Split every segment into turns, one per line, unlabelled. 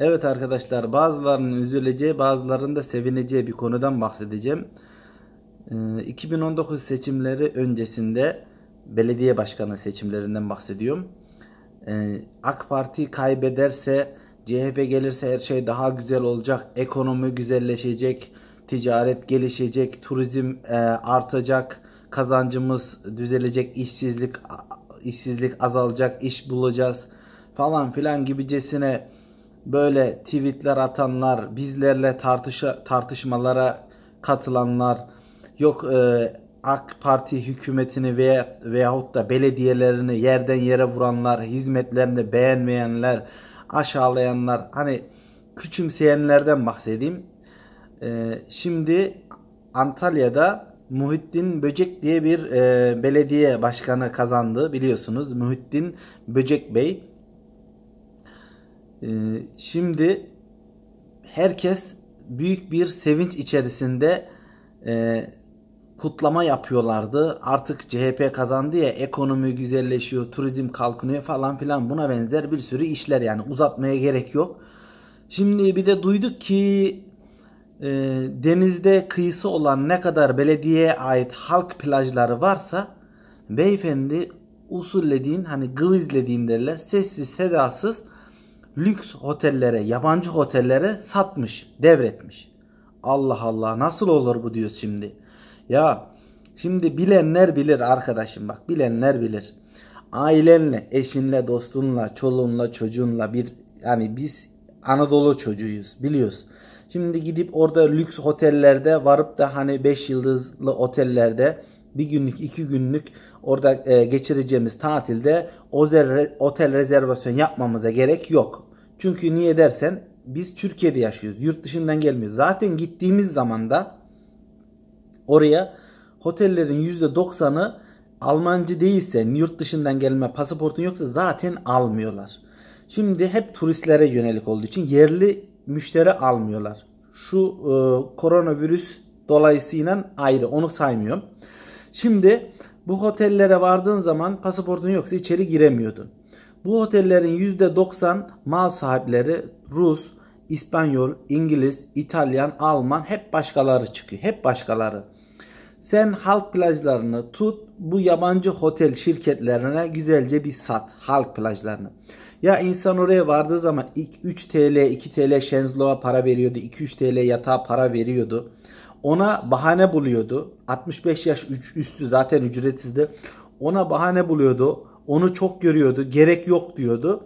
Evet arkadaşlar bazılarının üzüleceği bazılarının da sevineceği bir konudan bahsedeceğim. 2019 ee, seçimleri öncesinde belediye başkanı seçimlerinden bahsediyorum. Ee, AK Parti kaybederse CHP gelirse her şey daha güzel olacak. Ekonomi güzelleşecek, ticaret gelişecek, turizm e, artacak, kazancımız düzelecek, işsizlik işsizlik azalacak, iş bulacağız falan filan gibicesine böyle tweetler atanlar, bizlerle tartışa, tartışmalara katılanlar, yok e, AK Parti hükümetini veya veyahut da belediyelerini yerden yere vuranlar, hizmetlerini beğenmeyenler, aşağılayanlar, hani küçümseyenlerden bahsedeyim. E, şimdi Antalya'da Muhittin Böcek diye bir e, belediye başkanı kazandı biliyorsunuz. Muhittin Böcek Bey ee, şimdi herkes büyük bir sevinç içerisinde e, kutlama yapıyorlardı. Artık CHP kazandı ya ekonomi güzelleşiyor, turizm kalkınıyor falan filan buna benzer bir sürü işler yani uzatmaya gerek yok. Şimdi bir de duyduk ki e, denizde kıyısı olan ne kadar belediyeye ait halk plajları varsa beyefendi usullediğin hani gıvizlediğin derler sessiz sedasız lüks otellere, yabancı otellere satmış, devretmiş. Allah Allah nasıl olur bu diyoruz şimdi. Ya şimdi bilenler bilir arkadaşım bak bilenler bilir. Ailenle, eşinle, dostunla, çoluğunla, çocuğunla bir yani biz Anadolu çocuğuyuz biliyoruz. Şimdi gidip orada lüks otellerde varıp da hani 5 yıldızlı otellerde bir günlük iki günlük orada e, geçireceğimiz tatilde otel rezervasyon yapmamıza gerek yok. Çünkü niye dersen biz Türkiye'de yaşıyoruz. Yurt dışından gelmiyoruz. Zaten gittiğimiz zaman da oraya otellerin %90'ı Almancı değilse, yurt dışından gelme pasaportun yoksa zaten almıyorlar. Şimdi hep turistlere yönelik olduğu için yerli müşteri almıyorlar. Şu e, koronavirüs dolayısıyla ayrı onu saymıyorum. Şimdi bu otellere vardığın zaman pasaportun yoksa içeri giremiyordun. Bu otellerin %90 mal sahipleri Rus, İspanyol, İngiliz, İtalyan, Alman hep başkaları çıkıyor. Hep başkaları. Sen halk plajlarını tut bu yabancı hotel şirketlerine güzelce bir sat halk plajlarını. Ya insan oraya vardığı zaman 3 TL 2 TL şenzloğa para veriyordu 2-3 TL yatağa para veriyordu. Ona bahane buluyordu. 65 yaş üstü zaten ücretsizdi. Ona bahane buluyordu onu çok görüyordu. Gerek yok diyordu.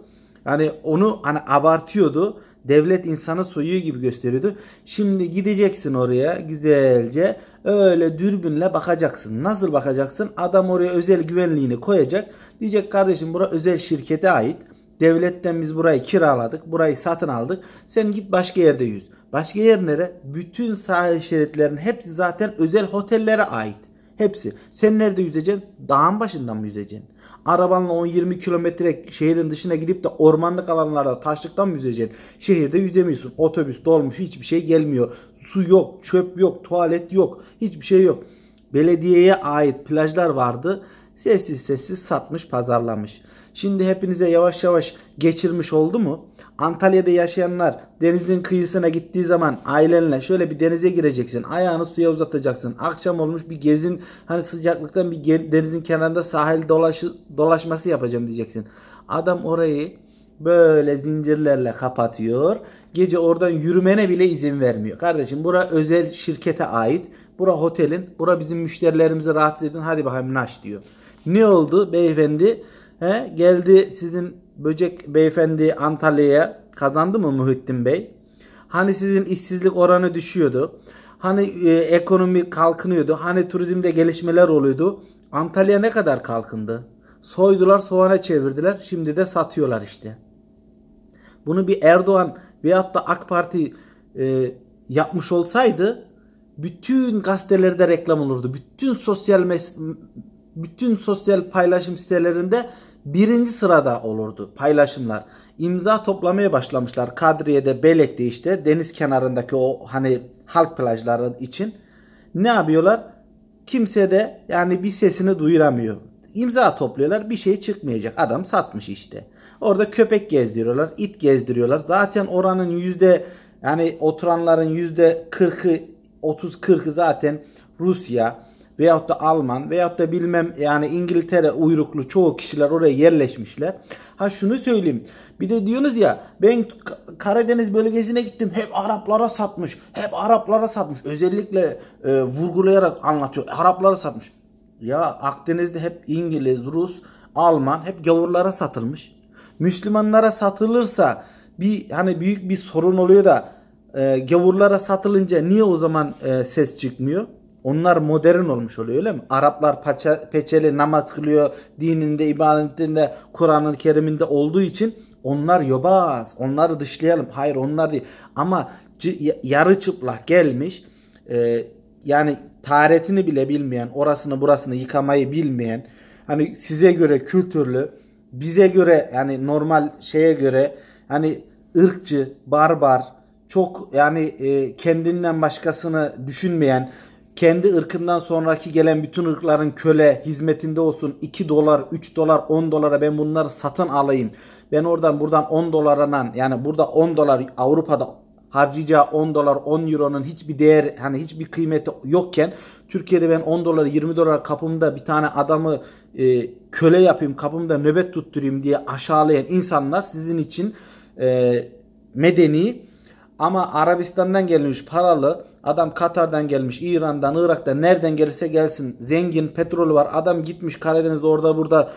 Yani onu hani abartıyordu. Devlet insanı soyuyor gibi gösteriyordu. Şimdi gideceksin oraya güzelce öyle dürbünle bakacaksın. Nasıl bakacaksın? Adam oraya özel güvenliğini koyacak. Diyecek kardeşim bura özel şirkete ait. Devletten biz burayı kiraladık. Burayı satın aldık. Sen git başka yerde yüz. Başka yer nere? Bütün sahil şeritlerin hepsi zaten özel otellere ait. Hepsi. Sen nerede yüzeceksin? Dağın başından mı yüzeceksin? Arabanla 10-20 kilometre şehrin dışına gidip de ormanlık alanlarda taşlıktan mı yüzeceksin? Şehirde yüzemiyorsun. Otobüs dolmuş hiçbir şey gelmiyor. Su yok, çöp yok, tuvalet yok. Hiçbir şey yok. Belediyeye ait plajlar vardı. Sessiz sessiz satmış, pazarlamış. Şimdi hepinize yavaş yavaş geçirmiş oldu mu? Antalya'da yaşayanlar denizin kıyısına gittiği zaman ailenle şöyle bir denize gireceksin. Ayağını suya uzatacaksın. Akşam olmuş bir gezin hani sıcaklıktan bir denizin kenarında sahil dolaş, dolaşması yapacağım diyeceksin. Adam orayı böyle zincirlerle kapatıyor. Gece oradan yürümene bile izin vermiyor. Kardeşim bura özel şirkete ait. Bura otelin. Bura bizim müşterilerimizi rahatsız edin. Hadi bakayım naş diyor. Ne oldu beyefendi? He, geldi sizin böcek beyefendi Antalya'ya kazandı mı Muhittin Bey? Hani sizin işsizlik oranı düşüyordu. Hani e, ekonomi kalkınıyordu. Hani turizmde gelişmeler oluyordu. Antalya ne kadar kalkındı? Soydular soğana çevirdiler. Şimdi de satıyorlar işte. Bunu bir Erdoğan veyahut da AK Parti e, yapmış olsaydı bütün gazetelerde reklam olurdu. Bütün sosyal bütün sosyal paylaşım sitelerinde birinci sırada olurdu paylaşımlar. İmza toplamaya başlamışlar Kadriye'de, Belek'te işte deniz kenarındaki o hani halk plajları için. Ne yapıyorlar? Kimse de yani bir sesini duyuramıyor. İmza topluyorlar bir şey çıkmayacak. Adam satmış işte. Orada köpek gezdiriyorlar, it gezdiriyorlar. Zaten oranın yüzde yani oturanların yüzde 40'ı 30-40'ı zaten Rusya, veyahut da Alman veyahut da bilmem yani İngiltere uyruklu çoğu kişiler oraya yerleşmişler. Ha şunu söyleyeyim. Bir de diyorsunuz ya ben Karadeniz bölgesine gittim hep Araplara satmış. Hep Araplara satmış. Özellikle e, vurgulayarak anlatıyor. Araplara satmış. Ya Akdeniz'de hep İngiliz, Rus, Alman hep gavurlara satılmış. Müslümanlara satılırsa bir hani büyük bir sorun oluyor da e, gavurlara satılınca niye o zaman e, ses çıkmıyor? Onlar modern olmuş oluyor öyle mi? Araplar paça, peçeli namaz kılıyor. Dininde, ibadetinde, Kur'an-ı Kerim'inde olduğu için onlar yobaz. Onları dışlayalım. Hayır onlar değil. Ama yarı çıplak gelmiş. E, yani taharetini bile bilmeyen, orasını burasını yıkamayı bilmeyen. Hani size göre kültürlü, bize göre yani normal şeye göre hani ırkçı, barbar, çok yani e, kendinden başkasını düşünmeyen kendi ırkından sonraki gelen bütün ırkların köle hizmetinde olsun 2 dolar 3 dolar 10 dolara ben bunları satın alayım. Ben oradan buradan 10 dolarına yani burada 10 dolar Avrupa'da harcayacağı 10 dolar 10 euronun hiçbir değer hani hiçbir kıymeti yokken Türkiye'de ben 10 dolar 20 dolar kapımda bir tane adamı e, köle yapayım kapımda nöbet tutturayım diye aşağılayan insanlar sizin için e, medeni ama Arabistan'dan gelmiş paralı, adam Katar'dan gelmiş, İran'dan, Irak'tan nereden gelirse gelsin. Zengin, petrol var. Adam gitmiş Karadeniz'de orada burada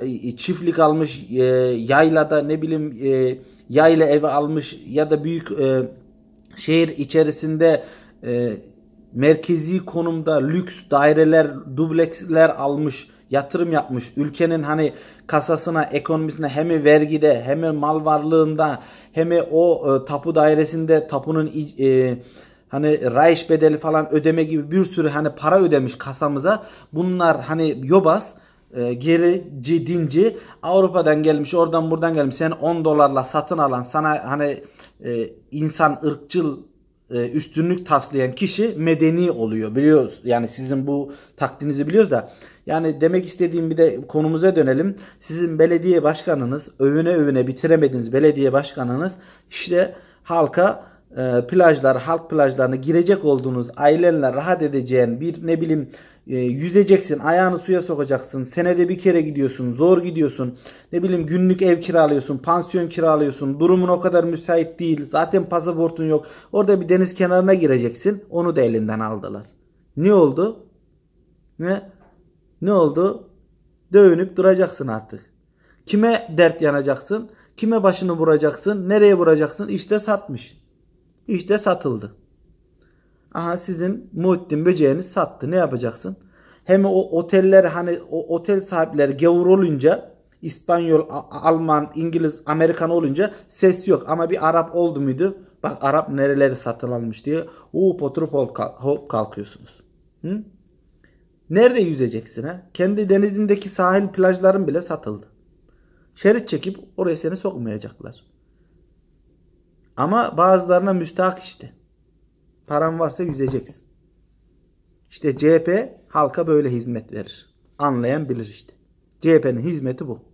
e, çiftlik almış, e, yaylada ne bileyim e, yayla evi almış ya da büyük e, şehir içerisinde merkezi konumda lüks daireler, dubleksler almış yatırım yapmış. Ülkenin hani kasasına, ekonomisine hem vergide hem mal varlığında hem o e, tapu dairesinde tapunun e, hani raiş bedeli falan ödeme gibi bir sürü hani para ödemiş kasamıza. Bunlar hani yobaz e, gerici, dinci Avrupa'dan gelmiş, oradan buradan gelmiş. Sen 10 dolarla satın alan sana hani e, insan ırkçıl e, üstünlük taslayan kişi medeni oluyor. Biliyoruz yani sizin bu taktiğinizi biliyoruz da yani demek istediğim bir de konumuza dönelim. Sizin belediye başkanınız övüne övüne bitiremediğiniz belediye başkanınız işte halka e, plajlar, halk plajlarına girecek olduğunuz ailenle rahat edeceğin bir ne bileyim e, yüzeceksin, ayağını suya sokacaksın. Senede bir kere gidiyorsun, zor gidiyorsun. Ne bileyim günlük ev kiralıyorsun, pansiyon kiralıyorsun. Durumun o kadar müsait değil. Zaten pasaportun yok. Orada bir deniz kenarına gireceksin. Onu da elinden aldılar. Ne oldu? Ne? Ne oldu? Dövünüp duracaksın artık. Kime dert yanacaksın? Kime başını vuracaksın? Nereye vuracaksın? İşte satmış. İşte satıldı. Aha sizin Muhittin böceğini sattı. Ne yapacaksın? Hem o oteller hani o otel sahipleri gavur olunca İspanyol, Alman, İngiliz, Amerikan olunca ses yok. Ama bir Arap oldu muydu? Bak Arap nereleri satın almış diye uup oturup hop kalkıyorsunuz. Hı? Nerede yüzeceksin ha? Kendi denizindeki sahil plajların bile satıldı. Şerit çekip oraya seni sokmayacaklar. Ama bazılarına müstahak işte. Paran varsa yüzeceksin. İşte CHP halka böyle hizmet verir. Anlayan bilir işte. CHP'nin hizmeti bu.